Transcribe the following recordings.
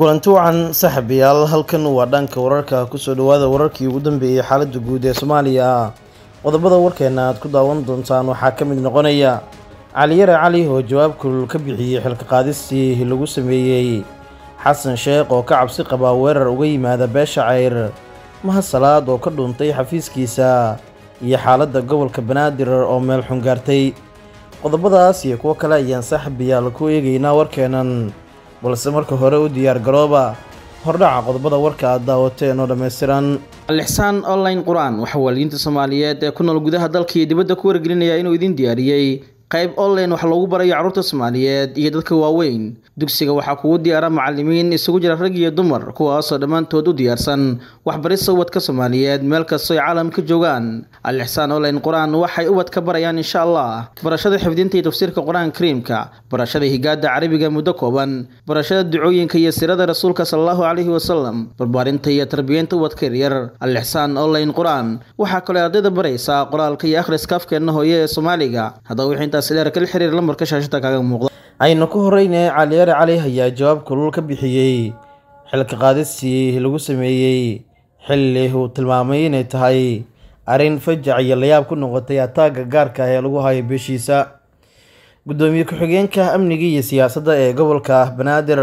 kulanti wacan saaxiibayaal halkan waa dhanka wararka ku soo dhawaada wararkii ugu dambeeyey xaaladda guud ee soomaaliya qodobada warkeenna aad ku daawan doontaan waxaa ka mid noqonaya caliyare cali oo jawaab kulul ka bixiyey xilkaqaadistii lagu sameeyey xasan sheekh oo ka cabsi qabaa weerar uga yimaada beesha cayr mahasalaad oo ka dhuuntay xafiiskiisa iyo xaaladda gobolka banaadir oo meel xun gaartay qodobadaas iyo kuwo kale ayaan saaxiibayaal ku eegaynaa warkeennan balse marka hore u diyaar garooba hordhaca qodobada warka aad daawateen oo dhammaystiran alixsaan online qur-aan waxa waalidiinta soomaaliyeed ee ku nool gudaha dalka iyo dibadda ku wargelinaya inuu idiin diyaariyey qayb online wax loogu barayo carruurta soomaaliyeed iyo dadka waaweyn dugsiga waxaa kugu diyaara macalimiin isugu jira rag iyo dumar kuwaasoo dhammaantood u diyaarsan waxbarista ubadka soomaaliyeed meel kastoo ay caalamka joogaan al alixsaan online qur-aan waxay ubad ka barayaan insha allah barashada xifdinta iyo tafsiirka qur-aanka kariimka barashada higaada carabiga muddo kooban barashada ducooyinka iyo sirada rasuulka salaallahu caleyhi wasalam barbaarinta iyo tarbiyeynta ubadka yaryar alixsaan online qur-aan waxaa kale ardayda baraysaa qoraalka iyo akhriska afkeenna hooye ee soomaaliga haddaba intaas dheer kala xiriir lambarka shaashada kaaga muuqda aynu ku horeyne caliyare cali ayaa jawaab kulul ka bixiyey xilka qaadisii lagu sameeyey xilli uu tilmaamay inay tahay arrin fajac iyo layaab ku noqotay ataaga gaarka ah ee lagu hayo beeshiisa guddoomiye ku-xigeenka amniga iyo siyaasadda ee gobolka banaadir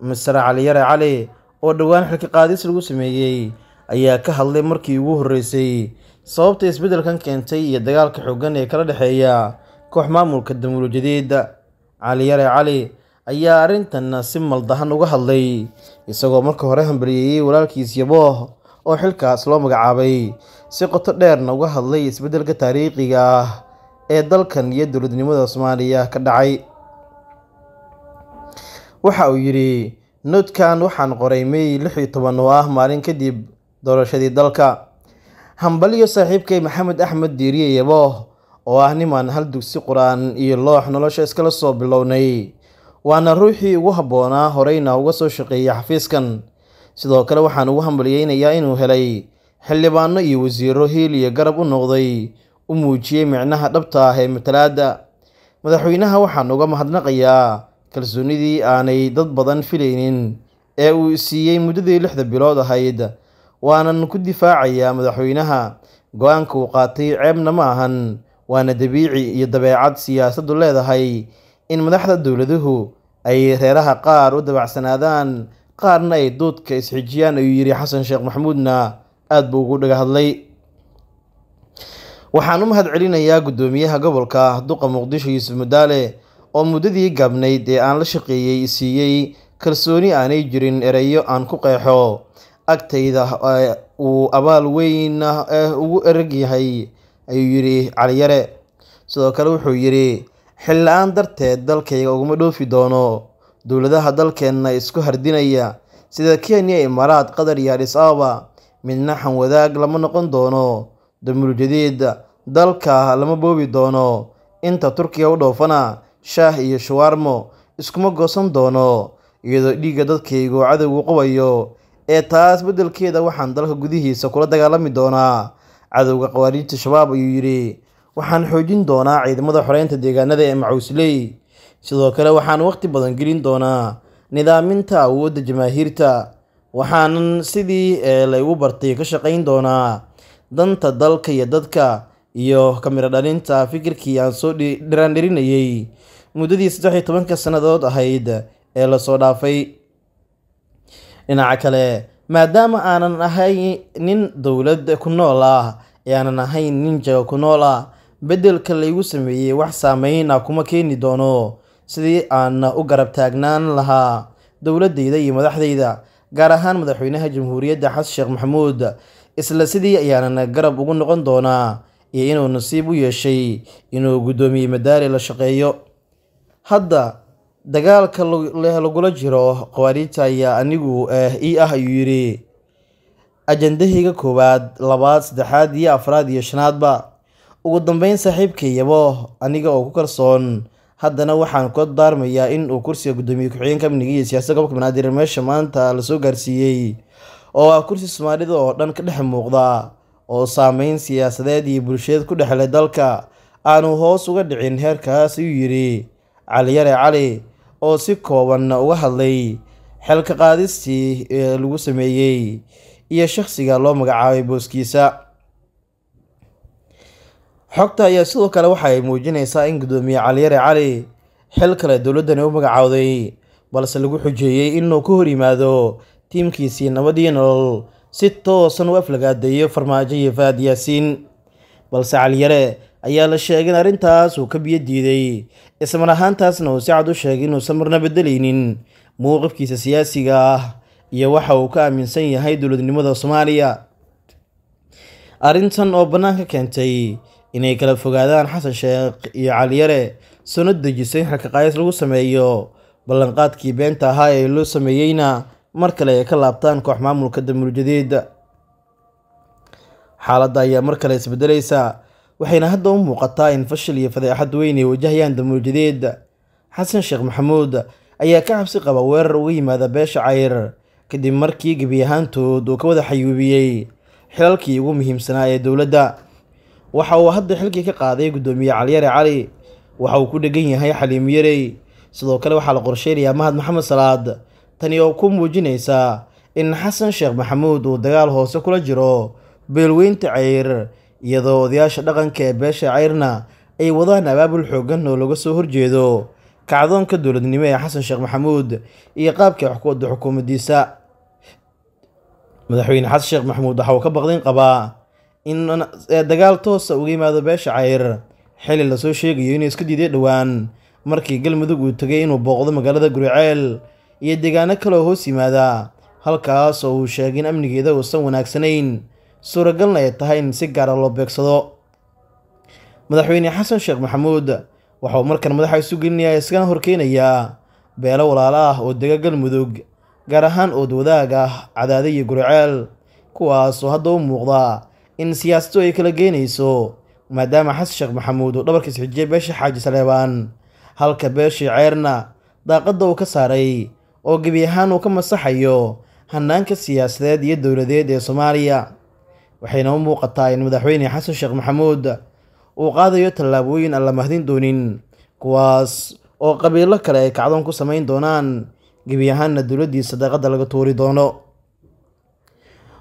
masar caliyare cali oo dhowaan xilka qaadis lagu sameeyey ayaa ka hadlay markii ugu horreysay sababta isbeddelkan keentay iyo dagaalka xoogan ee kala dhexeeya koox maamulka damuuljadeeda cali yare cali ayaa arrintanna si maldahan uga hadlay isagoo marka hore hambaliyeeyey walaalkiis yabooh oo xilkaas loo magacaabay si qoto dheerna uga hadlay isbeddelka taariikhiga ah ee dalkan iyo dowladnimada soomaaliya ka dhacay waxa uu yidhi noodkan waxaan qoray may lix iyo toban oo ah maalin kadib doorashadii dalka hambaliyo saaxiibkay maxamed axmed diiriye yabooh oo ah nimaan hal dugsi qur-aan iyo loox nolosha iskala soo bilownay waana ruuxii ugu habboonaa horayna uga soo shaqeeyey xafiiskan sidoo kale waxaan ugu hambalyeynayaa inuu helay xildhibaano iyo wasiiro hiil iyo garab u noqday u muujiyey micnaha dhabta ah ee matalaadda madaxweynaha waxaan uga mahadnaqayaa kalsoonidii aanay dad badan filaynin ee uu siiyey muddadii lixda bilood ahayd waanan ku difaacayaa madaxweynaha go-aanka uu qaatay ceebna ma ahan waana dabiici iyo dabeecad siyaasaddu leedahay in madaxda dowladuhu ay reeraha qaar u dabacsanaadaan qaarna ay duudka is-xijiyaan ayuu yidhi xasan sheekh maxamuudna aada buu ugu dhaga hadlay waxaan u mahad celinayaa guddoomiyaha gobolka duqa muqdisho yuusuf mudaale oo muddadii gaabnayd ee aan la shaqeeyey siiyey kalsooni aanay jirin ereyo aan ku qeexo agtayda eh, uu abaal weyn ah ugu erag yahay ayuu yidhi cali yare sidoo kale wuxuu yidhi xilla aan darteed dalkayga uguma dhoofi doono dowladaha dalkeenna isku hardinaya sida kenya imaaraad qatar iyo adis ababa midna xanwadaag lama noqon doono damuul dalka lama boobi doono inta turkiya u dhoofana shaah iyo shuwaarmo iskuma goosan doono iyadoo dhiigga dadkaygu cadowgu qubayo ee taas beddelkeeda waxaan dalka gudihiisa kula dagaalami doonaa cadowga khawaariijta shabaab ayuu yidhi waxaan xoojin doonaa ciidamada xoreynta deegaanada ee macawsley sidoo kale waxaan wakhti badan gelin doonaa nidaaminta awoodda jamaahiirta waxaanan sidii ee laygu bartay ka shaqayn doonaa danta dalka iyo dadka iyo kamiro dhalinta fikirkii aan soo dhiraandhirinayay muddadii saddex iyo tobanka sannadood ahayd ee lasoo dhaafay dhinaca kale maadaama aanan ahay nin dowlad ku nool ah ee aanan ahayn nin jago ku nool ah beddelka laygu sameeyey wax saameyna kuma keeni doono sidii aana u garab taagnaan lahaa dowladdayda iyo madaxdayda gaar ahaan madaxweynaha jamhuuriyadda xasan sheekh maxamuud isla sidii ayaanana garab ugu noqon doonaa iyo inuu nasiib u yeeshay inuu guddoomiyey madaari la shaqeeyo hadda dagaalka lagula jiro khawariijta ayaa anigu eh, ii ah ayuu yidhi ajandahayga koowaad labaad saddexaad iyo afraad iyo shanaadba ugu dambeyn saaxiibkayabo aniga oo ku kalsoon haddana waxaan ku daarmayaa in uu kursiga guddoomiye ku-xigeenka amniga iyo gobolka banaadir meesha maanta lasoo gaarsiiyey oo ah kursi soomaalida oo dhan ka dhex muuqda oo saameyn siyaasadeed iyo bulshadeed ku dhexlay dalka aanu hoos uga dhicin heerkaas ayuu yidhi caliyare cali oo si koobanna uga hadlay xelka qaadistii ee lagu sameeyey iyo shakhsiga loo magacaabay booskiisa xogta ayaa sidoo kale waxa ay muujinaysaa in guddoomiye caliyare cali xil kale dowladdani u magacowday balse lagu xujeeyey inuu ka hor yimaado tiimkiisii nabadii nolol si toosan u aflagaadeeyo farmaajo iyo faad yaasiin balse caliyare ayaa la sheegay in arrintaas uu ka biyo diiday isamar ahaantaasna uu si cad u sheegay inuusan marna bedelaynin mowqifkiisa siyaasiga ah iyo waxa uu ka aaminsan yahay dowladnimada soomaaliya arrintan oo bannaanka keentay inay kala fogaadaan xasan sheekh iyo caliyare sano dejisay in xalkaqaayas lagu sameeyo ballanqaadkii beenta ahaa ee loo sameeyeyna mar kale ay ka laabtaan koox maamulka damuuljadeeda xaaladda ayaa mar kale isbedelaysa waxayna hadda u muuqataa in fashil iyo fadeexad weyn ay wajahayaan damuuljadeed xasan sheekh maxamuud ayaa ka cabsi qaba weerar uga yimaada beesha cayr kadib markii gebi ahaantood uu ka wada xayuubiyey xilalkii ugu muhiimsanaa ee dowladda waxa uu hadda xilkii ka qaaday guddoomiye caliyare cali waxa uu ku dhegan yahay xaliimu yarey sidoo kale waxaa la qorsheynayaa mahad maxamed salaad tani oo ku muujinaysaa in xasan sheekh maxamuud uu dagaal hoose kula jiro beelweynta cayr iyadoo odayaasha dhaqanka ee beesha cayrna ay wadaan abaabul xooggan oo laga soo horjeedo kacdoonka dowladnimo ee xasan sheekh maxamuud iyo qaabka xukuumadda xukuumaddiisa madaxweyne xasan sheekh maxamuud waxa uu ka baqdin qabaa in dagaal toosa ah uga yimaado beesha cayr xilli lasoo sheegayo inuu iska diiday dhowaan markii galmudug uu tegay inuu booqdo magaalada guriceel iyo deegaano kaleoo hoos yimaada halkaas oo uu sheegay in amnigeeda uusan wanaagsanayn suuragalna ay tahay in si gaara ah loo beegsado madaxweyne xasan sheekh maxamuud waxa uu markan madaxa isu gelinayaa iskana horkeenayaa beelo walaalo ah oo dega galmudug gaar ahaan ood wadaag ah cadaade iyo gurceel kuwaasoo hadda u muuqda in siyaasadu ay kala geenayso maadaama xasan sheekh maxamuud uu dhabarkiis xijiyay beesha xaaji saleebaan halka beeshii ceerna daaqadda uu ka saaray oo gebi ahaan uu ka masaxayo hannaanka siyaasadeed iyo dowladeed ee soomaaliya waxayna u muuqataa in madaxweyne xasan sheekh maxamuud uu qaadayo tallaabooyin aan la mahdin doonin kuwaas oo qabiilo kale ay kacdoon ku samayn doonaan gebi ahaanna dowladdiisa daqadda laga tuuri doono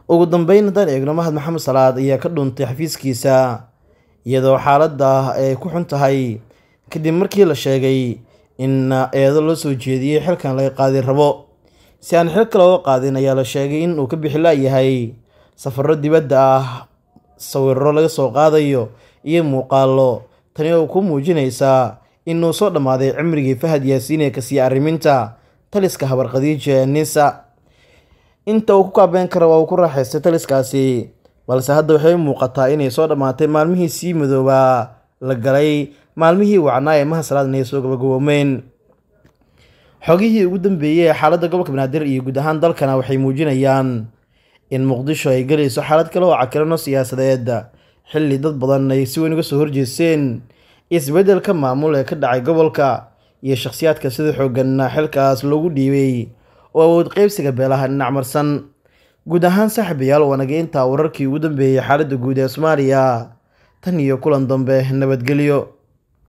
ugu dambeyn haddaan eegno mahad maxamed salaad ayaa ka dhuuntay xafiiskiisa iyadoo xaaladda ay ku xun tahay kadib markii la sheegay in eedo loo soo jeediyey xilkan laga qaadin rabo si aan xil kale oo qaadin ayaa la sheegay in uu ka bixi la safaro dibadda ah sawirro laga soo qaadayo iyo muuqaallo tani oo ku muujinaysaa inuu soo dhammaaday cimrigii fahad yaasiin ee kasii arriminta taliska habarqadiije nisa inta uu ku kaabeen kara waa uu ku raaxaystay taliskaasi balse hadda waxay muuqataa inay soo dhammaatay maalmihii sii madoobaa la galay maalmihii wacnaa ee mahasalaadna ay soo gabagaboomeen xogihii ugu dambeeyey ee xaaladda gobolka banaadir iyo guud ahaan dalkana waxay muujinayaan in muqdisho ay gelayso xaalad kale oo cakirano siyaasadeed xilli dad badan ay si weyn uga soo horjeeseen isbeddelka maamul ee ka dhacay gobolka iyo shakhsiyaadka sida xooganna xilkaas loogu dhiibay oo awood qaybsiga beelaha dhinac marsan guud ahaan saaxiibayaal wanagay intaa wararkii ugu dambeeyey xaaladda guud ee soomaaliya tan iyo kulan dambe nabadgelyo